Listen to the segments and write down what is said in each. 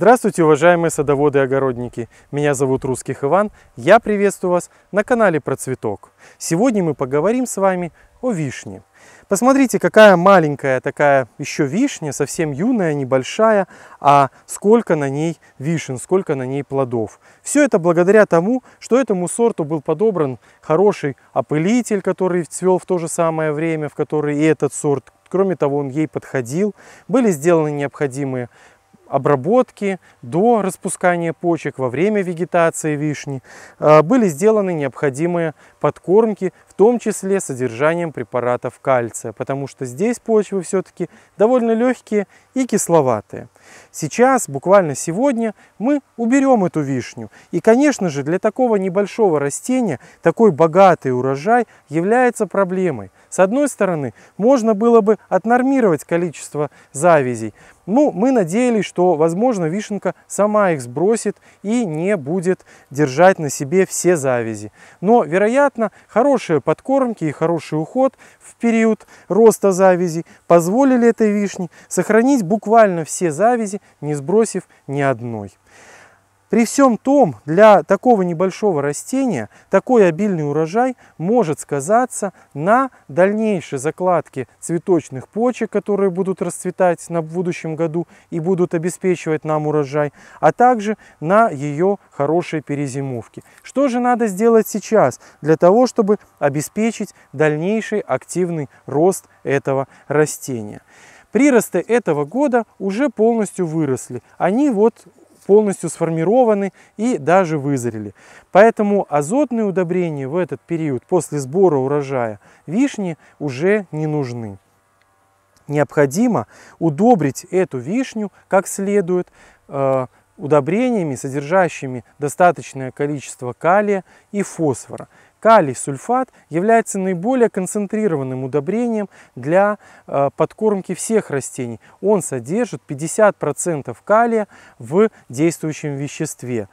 Здравствуйте, уважаемые садоводы и огородники! Меня зовут Русских Иван, я приветствую вас на канале Про Цветок. Сегодня мы поговорим с вами о вишне. Посмотрите, какая маленькая такая еще вишня, совсем юная, небольшая, а сколько на ней вишен, сколько на ней плодов. Все это благодаря тому, что этому сорту был подобран хороший опылитель, который цвел в то же самое время, в который и этот сорт Кроме того, он ей подходил, были сделаны необходимые обработки до распускания почек, во время вегетации вишни а, были сделаны необходимые подкормки, в том числе содержанием препаратов кальция, потому что здесь почвы все-таки довольно легкие и кисловатые. Сейчас, буквально сегодня, мы уберем эту вишню. И, конечно же, для такого небольшого растения такой богатый урожай является проблемой. С одной стороны, можно было бы отнормировать количество завязей, ну, мы надеялись, что, возможно, вишенка сама их сбросит и не будет держать на себе все завязи. Но, вероятно, хорошие подкормки и хороший уход в период роста завязи позволили этой вишне сохранить буквально все завязи, не сбросив ни одной. При всем том, для такого небольшого растения такой обильный урожай может сказаться на дальнейшей закладке цветочных почек, которые будут расцветать на будущем году и будут обеспечивать нам урожай, а также на ее хорошей перезимовке. Что же надо сделать сейчас для того, чтобы обеспечить дальнейший активный рост этого растения? Приросты этого года уже полностью выросли. Они вот полностью сформированы и даже вызрели. Поэтому азотные удобрения в этот период после сбора урожая вишни уже не нужны. Необходимо удобрить эту вишню как следует э, удобрениями, содержащими достаточное количество калия и фосфора. Калий сульфат является наиболее концентрированным удобрением для э, подкормки всех растений. Он содержит 50% калия в действующем веществе.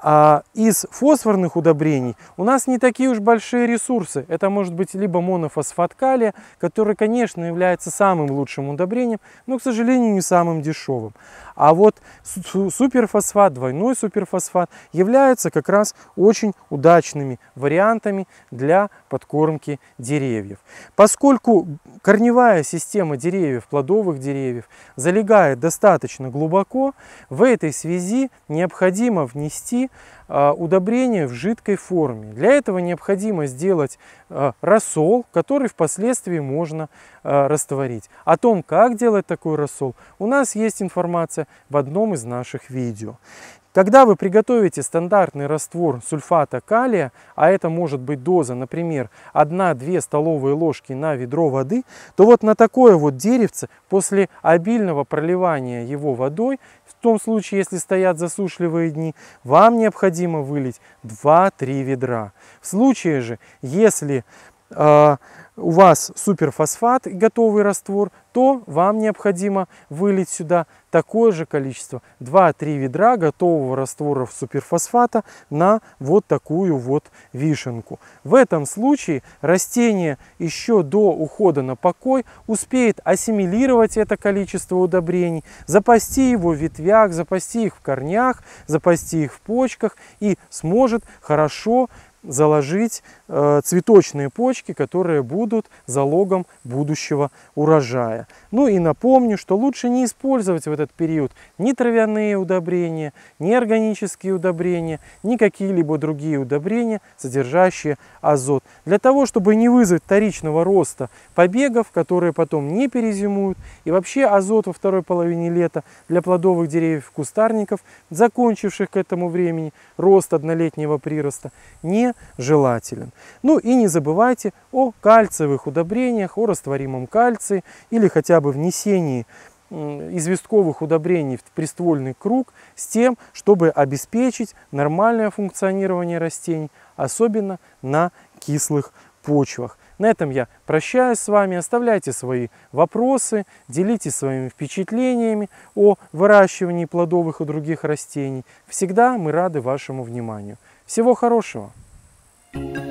А из фосфорных удобрений у нас не такие уж большие ресурсы. Это может быть либо монофосфат калия, который, конечно, является самым лучшим удобрением, но, к сожалению, не самым дешевым. А вот суперфосфат, двойной суперфосфат являются как раз очень удачными вариантами для подкормки деревьев. Поскольку корневая система деревьев, плодовых деревьев, залегает достаточно глубоко, в этой связи необходимо внести внести а, удобрение в жидкой форме. Для этого необходимо сделать а, рассол, который впоследствии можно а, растворить. О том, как делать такой рассол, у нас есть информация в одном из наших видео. Когда вы приготовите стандартный раствор сульфата калия, а это может быть доза, например, 1-2 столовые ложки на ведро воды, то вот на такое вот деревце после обильного проливания его водой, в том случае, если стоят засушливые дни, вам необходимо вылить 2-3 ведра. В случае же, если э, у вас суперфосфат и готовый раствор, то вам необходимо вылить сюда такое же количество, 2-3 ведра готового раствора суперфосфата на вот такую вот вишенку. В этом случае растение еще до ухода на покой успеет ассимилировать это количество удобрений, запасти его в ветвях, запасти их в корнях, запасти их в почках и сможет хорошо заложить Э, цветочные почки, которые будут залогом будущего урожая. Ну и напомню, что лучше не использовать в этот период ни травяные удобрения, ни органические удобрения, ни какие-либо другие удобрения, содержащие азот. Для того, чтобы не вызвать вторичного роста побегов, которые потом не перезимуют, и вообще азот во второй половине лета для плодовых деревьев кустарников, закончивших к этому времени рост однолетнего прироста, нежелателен. Ну и не забывайте о кальциевых удобрениях, о растворимом кальции или хотя бы внесении известковых удобрений в приствольный круг с тем, чтобы обеспечить нормальное функционирование растений, особенно на кислых почвах. На этом я прощаюсь с вами. Оставляйте свои вопросы, делитесь своими впечатлениями о выращивании плодовых и других растений. Всегда мы рады вашему вниманию. Всего хорошего! Thank you.